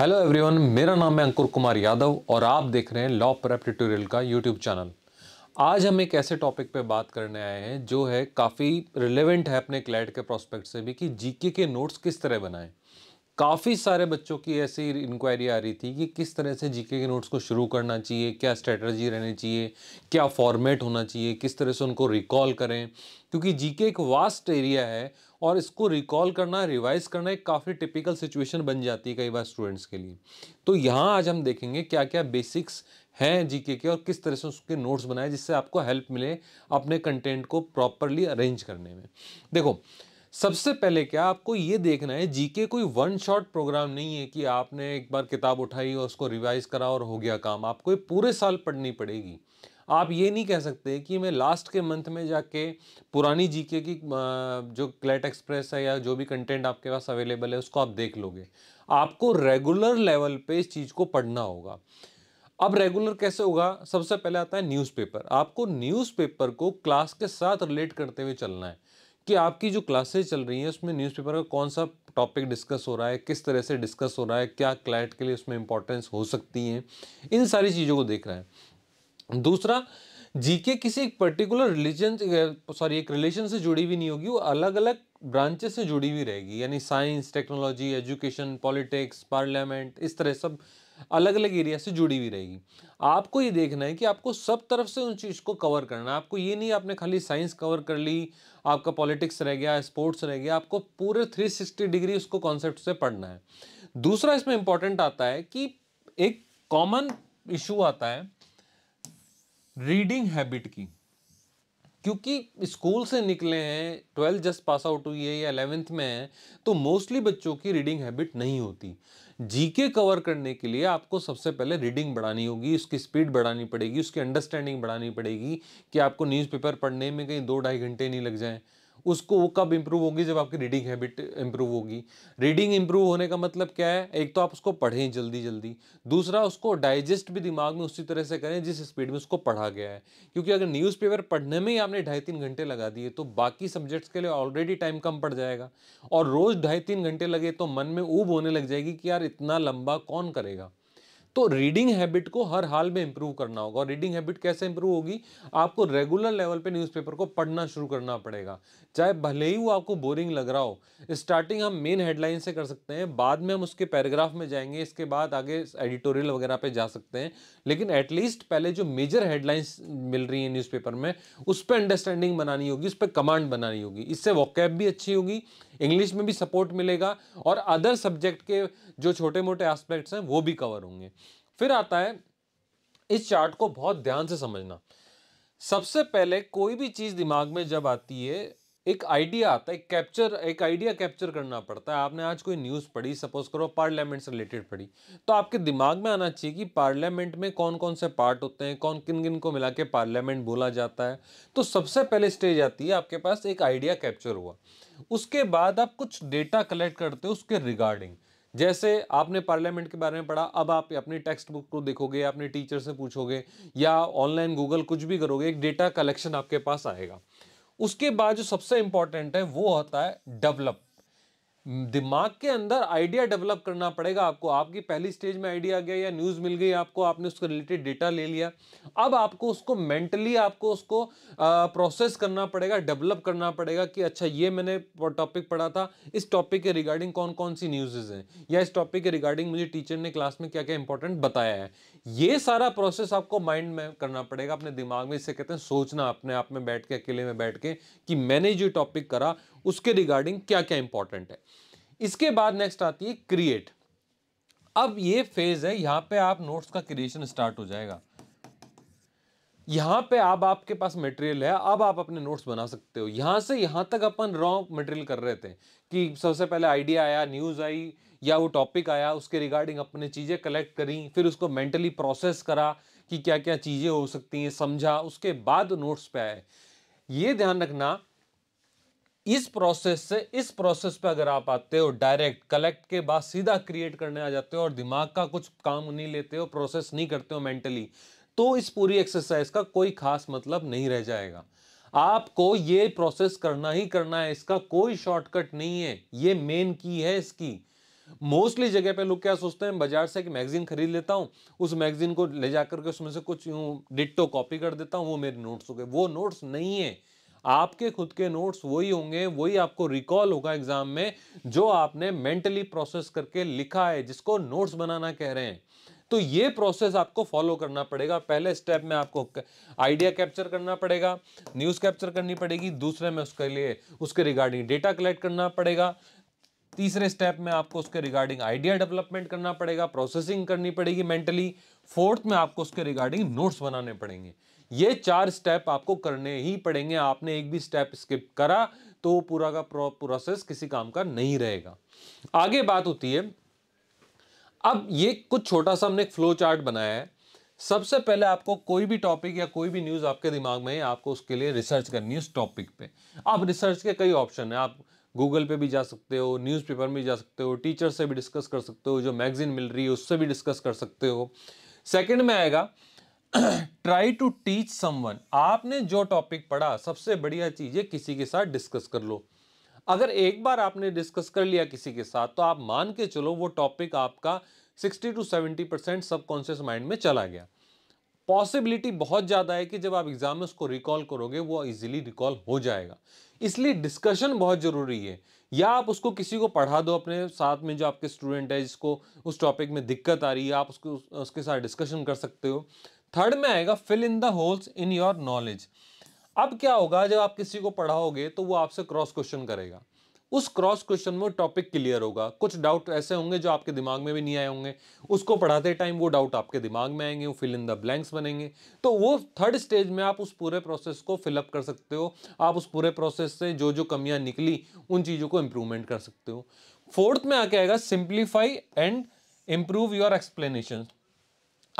hello everyone मेरा नाम है अंकुर कुमार यादव और आप देख रहे हैं लॉ प्रेप ट्यूटोरियल का यूट्यूब चैनल आज हम एक ऐसे टॉपिक पे बात करने आए हैं जो है काफ़ी रिलेवेंट है अपने क्लैट के प्रोस्पेक्ट से भी कि जीके के नोट्स किस तरह बनाएं काफ़ी सारे बच्चों की ऐसी इंक्वायरी आ रही थी कि किस तरह से जीके के नोट्स को शुरू करना चाहिए क्या स्ट्रेटजी रहनी चाहिए क्या फॉर्मेट होना चाहिए किस तरह से उनको रिकॉल करें क्योंकि जीके एक वास्ट एरिया है और इसको रिकॉल करना रिवाइज करना एक काफ़ी टिपिकल सिचुएशन बन जाती है कई बार स्टूडेंट्स के लिए तो यहाँ आज हम देखेंगे क्या क्या बेसिक्स हैं जीके के और किस तरह से उसके नोट्स बनाए जिससे आपको हेल्प मिले अपने कंटेंट को प्रॉपरली अरेंज करने में देखो सबसे पहले क्या आपको ये देखना है जीके कोई वन शॉट प्रोग्राम नहीं है कि आपने एक बार किताब उठाई और उसको रिवाइज करा और हो गया काम आपको ये पूरे साल पढ़नी पड़ेगी आप ये नहीं कह सकते कि मैं लास्ट के मंथ में जाके पुरानी जीके की जो क्लेट एक्सप्रेस है या जो भी कंटेंट आपके पास अवेलेबल है उसको आप देख लोगे आपको रेगुलर लेवल पे इस चीज़ को पढ़ना होगा अब रेगुलर कैसे होगा सबसे पहले आता है न्यूज़पेपर आपको न्यूज़पेपर को क्लास के साथ रिलेट करते हुए चलना है कि आपकी जो क्लासेज चल रही हैं उसमें न्यूज़पेपर का कौन सा टॉपिक डिस्कस हो रहा है किस तरह से डिस्कस हो रहा है क्या क्लाइंट के लिए उसमें इंपॉर्टेंस हो सकती है इन सारी चीज़ों को देख रहा है दूसरा जीके किसी एक पर्टिकुलर रिलीजन सॉरी एक रिलेशन से जुड़ी हुई नहीं होगी वो अलग अलग ब्रांचेस से जुड़ी हुई रहेगी यानी science technology education politics parliament इस तरह सब अलग अलग एरिया से जुड़ी हुई रहेगी आपको ये देखना है कि आपको सब तरफ से उन चीज़ को कवर करना है आपको ये नहीं आपने खाली साइंस कवर कर ली आपका पॉलिटिक्स रह गया स्पोर्ट्स रह गया आपको पूरे 360 डिग्री उसको कॉन्सेप्ट से पढ़ना है दूसरा इसमें इम्पॉर्टेंट आता है कि एक कॉमन इशू आता है रीडिंग हैबिट की क्योंकि स्कूल से निकले हैं ट्वेल्थ जस्ट पास आउट हुई है या अलेवेंथ में है तो मोस्टली बच्चों की रीडिंग हैबिट नहीं होती जीके कवर करने के लिए आपको सबसे पहले रीडिंग बढ़ानी होगी उसकी स्पीड बढ़ानी पड़ेगी उसकी अंडरस्टैंडिंग बढ़ानी पड़ेगी कि आपको न्यूज़पेपर पढ़ने में कहीं दो ढाई घंटे नहीं लग जाएँ उसको वो कब इम्प्रूव होगी जब आपकी रीडिंग हैबिट इम्प्रूव होगी रीडिंग इम्प्रूव होने का मतलब क्या है एक तो आप उसको पढ़ें जल्दी जल्दी दूसरा उसको डाइजेस्ट भी दिमाग में उसी तरह से करें जिस स्पीड में उसको पढ़ा गया है क्योंकि अगर न्यूज़पेपर पढ़ने में ही आपने ढाई तीन घंटे लगा दिए तो बाकी सब्जेक्ट्स के लिए ऑलरेडी टाइम कम पड़ जाएगा और रोज़ ढाई तीन घंटे लगे तो मन में ऊब होने लग जाएगी कि यार इतना लंबा कौन करेगा तो रीडिंग हैबिट को हर हाल में इंप्रूव करना होगा और रीडिंग हैबिट कैसे इंप्रूव होगी आपको रेगुलर लेवल पे न्यूज़पेपर को पढ़ना शुरू करना पड़ेगा चाहे भले ही वो आपको बोरिंग लग रहा हो स्टार्टिंग हम मेन हेडलाइन से कर सकते हैं बाद में हम उसके पैराग्राफ में जाएंगे इसके बाद आगे एडिटोरियल वगैरह पे जा सकते हैं लेकिन एटलीस्ट पहले जो मेजर हेडलाइंस मिल रही हैं न्यूज़पेपर में उस पर अंडरस्टैंडिंग बनानी होगी उस पर कमांड बनानी होगी इससे वॉकैप भी अच्छी होगी इंग्लिश में भी सपोर्ट मिलेगा और अदर सब्जेक्ट के जो छोटे मोटे एस्पेक्ट्स हैं वो भी कवर होंगे फिर आता है इस चार्ट को बहुत ध्यान से समझना सबसे पहले कोई भी चीज़ दिमाग में जब आती है एक आइडिया आता है कैप्चर एक आइडिया कैप्चर करना पड़ता है आपने आज कोई न्यूज़ पढ़ी सपोज करो पार्लियामेंट से रिलेटेड पढ़ी तो आपके दिमाग में आना चाहिए कि पार्लियामेंट में कौन कौन से पार्ट होते हैं कौन किन किन को मिला के पार्लियामेंट बोला जाता है तो सबसे पहले स्टेज आती है आपके पास एक आइडिया कैप्चर हुआ उसके बाद आप कुछ डेटा कलेक्ट करते हो उसके रिगार्डिंग जैसे आपने पार्लियामेंट के बारे में पढ़ा अब आप अपनी टेक्स्ट बुक को देखोगे अपने टीचर से पूछोगे या ऑनलाइन गूगल कुछ भी करोगे एक डेटा कलेक्शन आपके पास आएगा उसके बाद जो सबसे इंपॉर्टेंट है वो होता है डेवलप दिमाग के अंदर आइडिया डेवलप करना पड़ेगा आपको आपकी पहली स्टेज में आइडिया गया या न्यूज़ मिल गई आपको आपने उसके रिलेटेड डेटा ले लिया अब आपको उसको मेंटली आपको उसको प्रोसेस करना पड़ेगा डेवलप करना पड़ेगा कि अच्छा ये मैंने टॉपिक पढ़ा था इस टॉपिक के रिगार्डिंग कौन कौन सी न्यूज़ हैं या इस टॉपिक के रिगार्डिंग मुझे टीचर ने क्लास में क्या क्या इंपॉर्टेंट बताया है ये सारा प्रोसेस आपको माइंड में करना पड़ेगा अपने दिमाग में इसे कहते हैं सोचना अपने आप में बैठ के अकेले में बैठ के कि मैंने जो टॉपिक करा उसके रिगार्डिंग क्या क्या इंपॉर्टेंट है इसके बाद नेक्स्ट आती है क्रिएट अब ये फेज है यहां पे आप नोट्स का क्रिएशन स्टार्ट हो जाएगा यहां पे आप आपके पास मटेरियल है अब आप अपने नोट्स बना सकते हो यहां से यहां तक अपन रॉ मटेरियल कर रहे थे कि सबसे पहले आइडिया आया न्यूज़ आई या वो टॉपिक आया उसके रिगार्डिंग अपने चीज़ें कलेक्ट करी फिर उसको मेंटली प्रोसेस करा कि क्या क्या चीज़ें हो सकती हैं समझा उसके बाद नोट्स पे आए ये ध्यान रखना इस प्रोसेस से इस प्रोसेस पे अगर आप आते हो डायरेक्ट कलेक्ट के बाद सीधा क्रिएट करने आ जाते हो और दिमाग का कुछ काम नहीं लेते हो प्रोसेस नहीं करते हो मेंटली तो इस पूरी एक्सरसाइज का कोई खास मतलब नहीं रह जाएगा आपको ये प्रोसेस करना ही करना है इसका कोई शॉर्टकट नहीं है ये मेन की है इसकी मोस्टली जगह पे लोग क्या सोचते हैं बाजार से एक मैगजीन खरीद लेता हूँ उस मैगजीन को ले जाकर के उसमें से कुछ यूँ डिट्टो कॉपी कर देता हूँ वो मेरे नोट्स हो गए वो नोट्स नहीं है आपके खुद के नोट्स वही होंगे वही आपको रिकॉल होगा एग्जाम में जो आपने मेंटली प्रोसेस करके लिखा है जिसको नोट्स बनाना कह रहे हैं तो ये प्रोसेस आपको फॉलो करना पड़ेगा पहले स्टेप में आपको आइडिया कैप्चर करना पड़ेगा न्यूज़ कैप्चर करनी पड़ेगी दूसरे में उसके लिए उसके रिगार्डिंग डेटा कलेक्ट करना पड़ेगा तीसरे स्टेप में आपको उसके रिगार्डिंग आइडिया डेवलपमेंट करना पड़ेगा प्रोसेसिंग करनी पड़ेगी मेंटली फोर्थ में आपको उसके रिगार्डिंग नोट्स बनाने पड़ेंगे ये चार स्टेप आपको करने ही पड़ेंगे आपने एक भी स्टेप स्किप करा तो पूरा का प्रोसेस किसी काम का नहीं रहेगा आगे बात होती है अब ये कुछ छोटा सा हमने एक फ्लो चार्ट बनाया है सबसे पहले आपको कोई भी टॉपिक या कोई भी न्यूज़ आपके दिमाग में है आपको उसके लिए रिसर्च करनी है उस टॉपिक पे आप रिसर्च के कई ऑप्शन हैं आप गूगल पे भी जा सकते हो न्यूज़पेपर में भी जा सकते हो टीचर से भी डिस्कस कर सकते हो जो मैगजीन मिल रही है उससे भी डिस्कस कर सकते हो सेकंड में आएगा ट्राई टू टीच समवन आपने जो टॉपिक पढ़ा सबसे बढ़िया चीज़ है किसी के साथ डिस्कस कर लो अगर एक बार आपने डिस्कस कर लिया किसी के साथ तो आप मान के चलो वो टॉपिक आपका 60 टू 70 परसेंट सबकॉन्शियस माइंड में चला गया पॉसिबिलिटी बहुत ज़्यादा है कि जब आप एग्ज़ाम में उसको रिकॉल करोगे वो इजिली रिकॉल हो जाएगा इसलिए डिस्कशन बहुत ज़रूरी है या आप उसको किसी को पढ़ा दो अपने साथ में जो आपके स्टूडेंट है जिसको उस टॉपिक में दिक्कत आ रही है आप उसको उसके साथ डिस्कशन कर सकते हो थर्ड में आएगा fill in the holes in your knowledge अब क्या होगा जब आप किसी को पढ़ाओगे तो वो आपसे क्रॉस क्वेश्चन करेगा उस क्रॉस क्वेश्चन में टॉपिक क्लियर होगा कुछ डाउट ऐसे होंगे जो आपके दिमाग में भी नहीं आए होंगे उसको पढ़ाते टाइम वो डाउट आपके दिमाग में आएंगे वो फिल इन द ब्लैंक्स बनेंगे तो वो थर्ड स्टेज में आप उस पूरे प्रोसेस को फिलअप कर सकते हो आप उस पूरे प्रोसेस से जो जो कमियां निकली उन चीज़ों को इम्प्रूवमेंट कर सकते हो फोर्थ में आके आएगा simplify and improve your explanation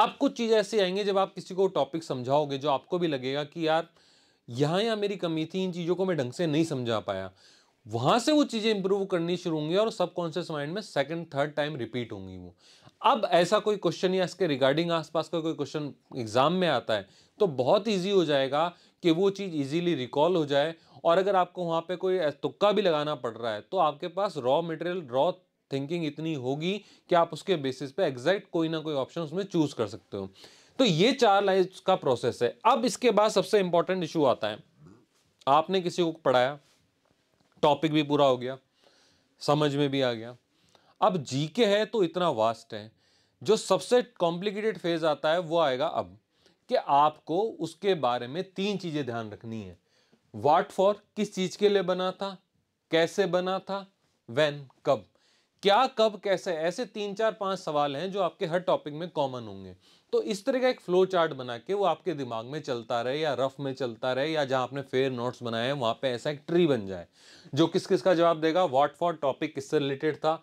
अब कुछ चीज़ ऐसी आएंगे जब आप किसी को टॉपिक समझाओगे जो आपको भी लगेगा कि यार यहाँ यहाँ मेरी कमी थी इन चीज़ों को मैं ढंग से नहीं समझा पाया वहाँ से वो चीज़ें इंप्रूव करनी शुरू होंगी और सबकॉन्शियस माइंड में सेकंड थर्ड टाइम रिपीट होंगी वो अब ऐसा कोई क्वेश्चन या इसके रिगार्डिंग आसपास का कोई क्वेश्चन एग्जाम में आता है तो बहुत ईजी हो जाएगा कि वो चीज़ ईजीली रिकॉल हो जाए और अगर आपको वहाँ पर कोई तुक्का भी लगाना पड़ रहा है तो आपके पास रॉ मटेरियल रॉ थिंकिंग इतनी होगी कि आप उसके बेसिस पे एग्जैक्ट कोई ना कोई ऑप्शन उसमें चूज कर सकते हो तो ये चार लाइन्स का प्रोसेस है अब इसके बाद सबसे इंपॉर्टेंट इशू आता है आपने किसी को पढ़ाया टॉपिक भी पूरा हो गया समझ में भी आ गया अब जी के है तो इतना वास्ट है जो सबसे कॉम्प्लिकेटेड फेज आता है वो आएगा अब कि आपको उसके बारे में तीन चीज़ें ध्यान रखनी है वाट फॉर किस चीज़ के लिए बना था कैसे बना था वैन कब क्या कब कैसे ऐसे तीन चार पांच सवाल हैं जो आपके हर टॉपिक में कॉमन होंगे तो इस तरह का एक फ्लो चार्ट बना के वो आपके दिमाग में चलता रहे या रफ में चलता रहे या जहां आपने फेयर नोट्स बनाए हैं वहां पे ऐसा एक ट्री बन जाए जो किस किस का जवाब देगा व्हाट फॉर टॉपिक किससे रिलेटेड था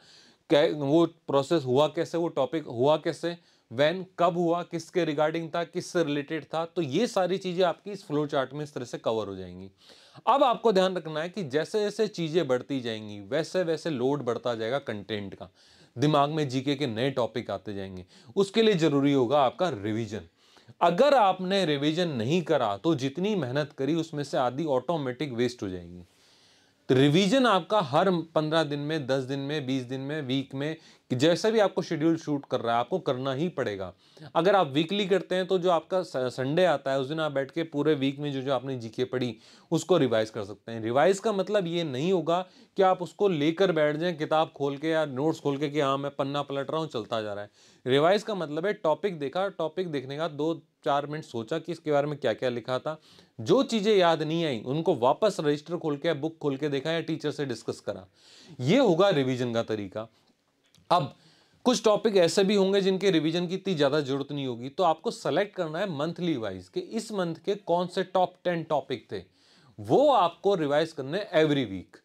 क्या वो प्रोसेस हुआ कैसे वो टॉपिक हुआ कैसे वैन कब हुआ किसके रिगार्डिंग था किससे रिलेटेड था तो ये सारी चीज़ें आपकी इस फ्लो चार्ट में इस तरह से कवर हो जाएंगी अब आपको ध्यान रखना है कि जैसे जैसे चीज़ें बढ़ती जाएंगी वैसे वैसे लोड बढ़ता जाएगा कंटेंट का दिमाग में जीके के नए टॉपिक आते जाएंगे उसके लिए ज़रूरी होगा आपका रिविज़न अगर आपने रिविज़न नहीं करा तो जितनी मेहनत करी उसमें से आधी ऑटोमेटिक वेस्ट हो जाएगी तो रिवीजन आपका हर पंद्रह दिन में दस दिन में बीस दिन में वीक में कि जैसे भी आपको शेड्यूल शूट कर रहा है आपको करना ही पड़ेगा अगर आप वीकली करते हैं तो जो आपका संडे आता है उस दिन आप बैठ के पूरे वीक में जो जो आपने जीके पढ़ी उसको रिवाइज कर सकते हैं रिवाइज का मतलब ये नहीं होगा कि आप उसको लेकर बैठ जाएं किताब खोल के या नोट्स खोल के कि हाँ मैं पन्ना पलट रहा हूँ चलता जा रहा है रिवाइज का मतलब है टॉपिक देखा टॉपिक देखने का दो चार मिनट सोचा कि इसके बारे में क्या क्या लिखा था जो चीज़ें याद नहीं आई उनको वापस रजिस्टर खोल के बुक खोल के देखा या टीचर से डिस्कस करा ये होगा रिवीजन का तरीका अब कुछ टॉपिक ऐसे भी होंगे जिनके रिवीजन की इतनी ज़्यादा जरूरत नहीं होगी तो आपको सेलेक्ट करना है मंथली वाइज कि इस मंथ के कौन से टॉप टेन टॉपिक थे वो आपको रिवाइज करने एवरी वीक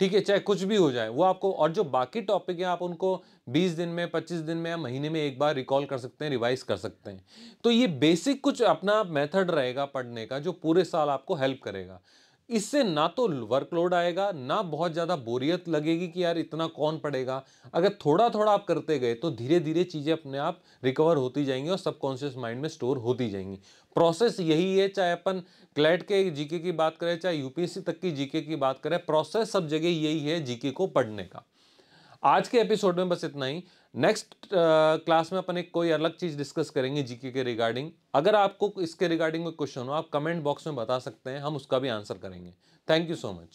ठीक है चाहे कुछ भी हो जाए वो आपको और जो बाकी टॉपिक हैं आप उनको 20 दिन में 25 दिन में या महीने में एक बार रिकॉल कर सकते हैं रिवाइज कर सकते हैं तो ये बेसिक कुछ अपना मेथड रहेगा पढ़ने का जो पूरे साल आपको हेल्प करेगा इससे ना तो वर्कलोड आएगा ना बहुत ज़्यादा बोरियत लगेगी कि यार इतना कौन पड़ेगा अगर थोड़ा थोड़ा आप करते गए तो धीरे धीरे चीज़ें अपने आप रिकवर होती जाएंगी और सबकॉन्शियस माइंड में स्टोर होती जाएंगी प्रोसेस यही है चाहे अपन क्लैट के जीके की बात करें चाहे यूपीएससी तक की जीके की बात करें प्रोसेस सब जगह यही है जीके को पढ़ने का आज के एपिसोड में बस इतना ही नेक्स्ट क्लास uh, में अपन एक कोई अलग चीज़ डिस्कस करेंगे जीके के रिगार्डिंग अगर आपको इसके रिगार्डिंग कोई क्वेश्चन हो आप कमेंट बॉक्स में बता सकते हैं हम उसका भी आंसर करेंगे थैंक यू सो मच